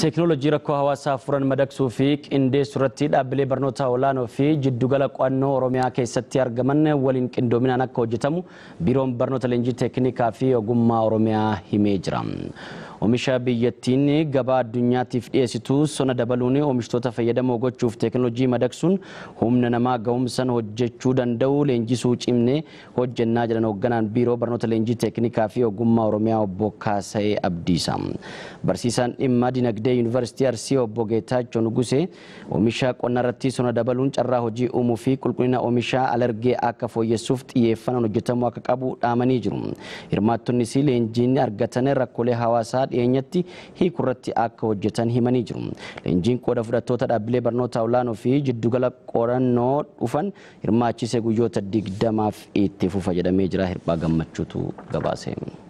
Teekinooloojii rakkoo hawaasaa furan madaqsuu fi qindee irratti dhaabbilee barnoota olaanoo fi jiddugala qo'annoo Oromiyaa keessatti argaman waliin qindoominaan akka hojjetamu biiroon barnoota leenjii teeknikaa fi ogummaa Oromiyaa himee jira. Oomishaa biyyattiin gabaa addunyaatiif dhiyeessitu sona dabaluun oomishtoota fayyadamoo gochuuf teekinooloojii madaqsuun humna namaa ga'umsan hojjechuu danda'u leenjisuu cimne hojjennaa jedhan hoogganaan biiroo barnoota leenjii teeknikaa fi ogummaa Oromiyaa obbo Kaasa'ee Abdiisa. Barsiisaan dhimma dinagdee yuunivarsiitii Arsii obbo Geetaachoon Gusee oomishaa qonnaa irratti sona dabaluun carraa hojii uumuu fi qulqullina oomishaa alergee akka fooyyessuuf xiyyeeffannaan hojjetamuu akka qabu dhaamanii jiru. Hirmaattonnis isaa dhiyeenyatti irratti akka hojjetan himanii jiru. Leenjiin qooda fudhattoota dhaabbilee barnootaa olaanoo fi jiddugala qorannoo dhufan hirmaachise guyyoota digdamaaf itti fufa jedhamee jira. Hirphaa gammachuutu gabaase.